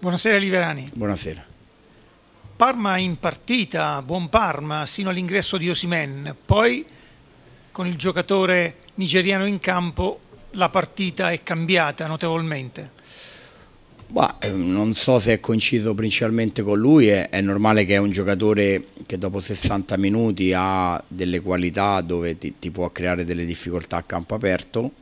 Buonasera Liverani. Buonasera. Parma in partita, buon Parma, sino all'ingresso di Osimen, poi con il giocatore nigeriano in campo la partita è cambiata notevolmente. Bah, eh, non so se è coinciso principalmente con lui, è, è, normale che è un giocatore che dopo 60 minuti ha delle qualità dove ti, ti può creare delle difficoltà a campo aperto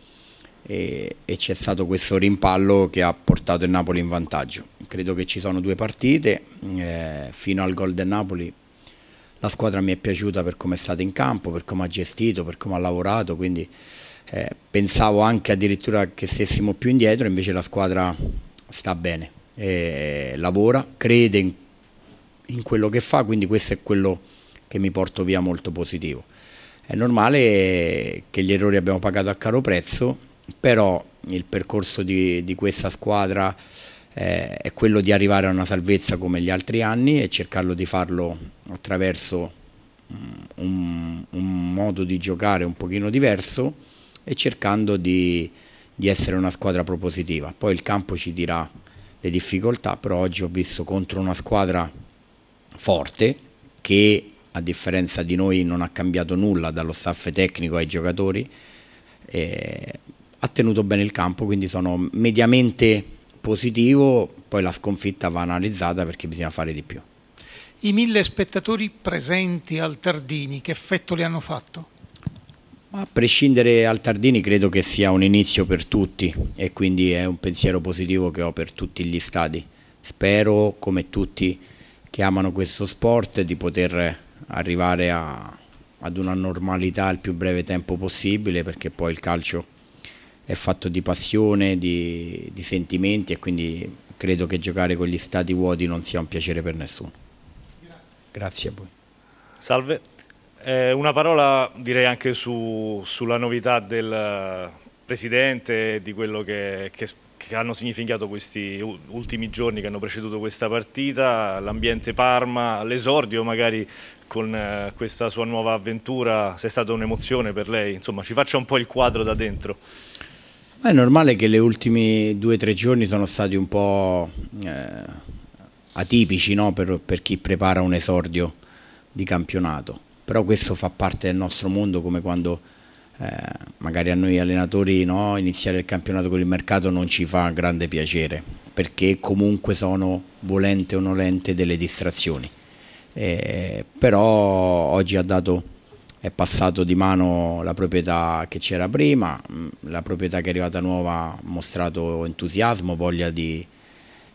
e, e c'è stato questo rimpallo che ha portato il Napoli in vantaggio credo che ci sono due partite, eh, fino al gol del Napoli la squadra mi è piaciuta per come è stata in campo, per come ha gestito, per come ha lavorato, quindi eh, pensavo anche addirittura che stessimo più indietro, invece la squadra sta bene, eh, lavora, crede in, in, quello che fa, quindi questo è quello che mi porto via molto positivo. È normale che gli errori abbiamo pagato a caro prezzo, però il percorso di, di questa squadra eh, è quello di arrivare a una salvezza come gli altri anni e cercarlo di farlo attraverso mm, un, un modo di giocare un pochino diverso e cercando di, di essere una squadra propositiva. Poi il campo ci dirà le difficoltà, però oggi ho visto contro una squadra forte che a differenza di noi non ha cambiato nulla dallo staff tecnico ai giocatori, eh, ha tenuto bene il campo, quindi sono mediamente positivo, poi la sconfitta va analizzata perché bisogna fare di più. I mille spettatori presenti al Tardini, che effetto li hanno fatto? a prescindere al Tardini credo che sia un inizio per tutti e quindi è un pensiero positivo che ho per tutti gli stadi. Spero, come tutti che amano questo sport, di poter arrivare a, ad una normalità il più breve tempo possibile perché poi il calcio è fatto di passione, di, di sentimenti e quindi credo che giocare con gli stati vuoti non sia un piacere per nessuno. Grazie, Grazie a voi. Salve, eh, una parola direi anche su, sulla novità del Presidente, di quello che, che che hanno significato questi ultimi giorni che hanno preceduto questa partita, l'ambiente Parma, l'esordio magari con eh, questa sua nuova avventura, se è stata un'emozione per lei, insomma ci faccia un po' il quadro da dentro. Ma è normale che le ultimi due o tre giorni sono stati un po' eh, atipici no? per, per chi prepara un esordio di campionato, però questo fa parte del nostro mondo come quando eh, magari a noi allenatori no, iniziare il campionato con il mercato non ci fa grande piacere perché comunque sono volente o nolente delle distrazioni eh, però oggi ha dato è passato di mano la proprietà che c'era prima, mm, la proprietà che è arrivata nuova ha mostrato entusiasmo, voglia di,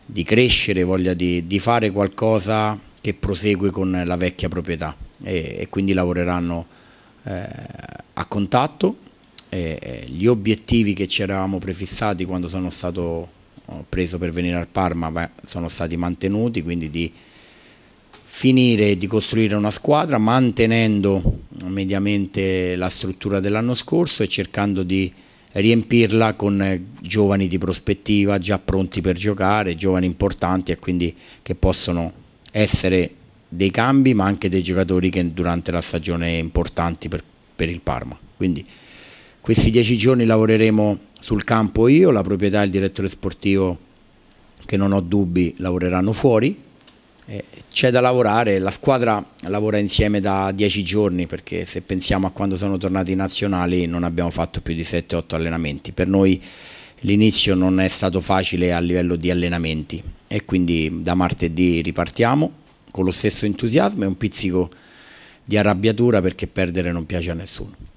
di crescere, voglia di, di, fare qualcosa che prosegue con la vecchia proprietà e, e quindi lavoreranno eh, a contatto. E, gli obiettivi che ci eravamo prefissati quando sono stato preso per venire al Parma beh, sono stati mantenuti, quindi di finire di costruire una squadra mantenendo mediamente la struttura dell'anno scorso e cercando di riempirla con giovani di prospettiva già pronti per giocare, giovani importanti e quindi che possono essere dei cambi ma anche dei giocatori che durante la stagione importanti per, per il Parma. Quindi questi dieci giorni lavoreremo sul campo io, la proprietà e il direttore sportivo che non ho dubbi lavoreranno fuori eh, c'è da lavorare, la squadra lavora insieme da dieci giorni perché se pensiamo a quando sono tornati i nazionali non abbiamo fatto più di 7-8 allenamenti, per noi l'inizio non è stato facile a livello di allenamenti e quindi da martedì ripartiamo con lo stesso entusiasmo e un pizzico di arrabbiatura perché perdere non piace a nessuno.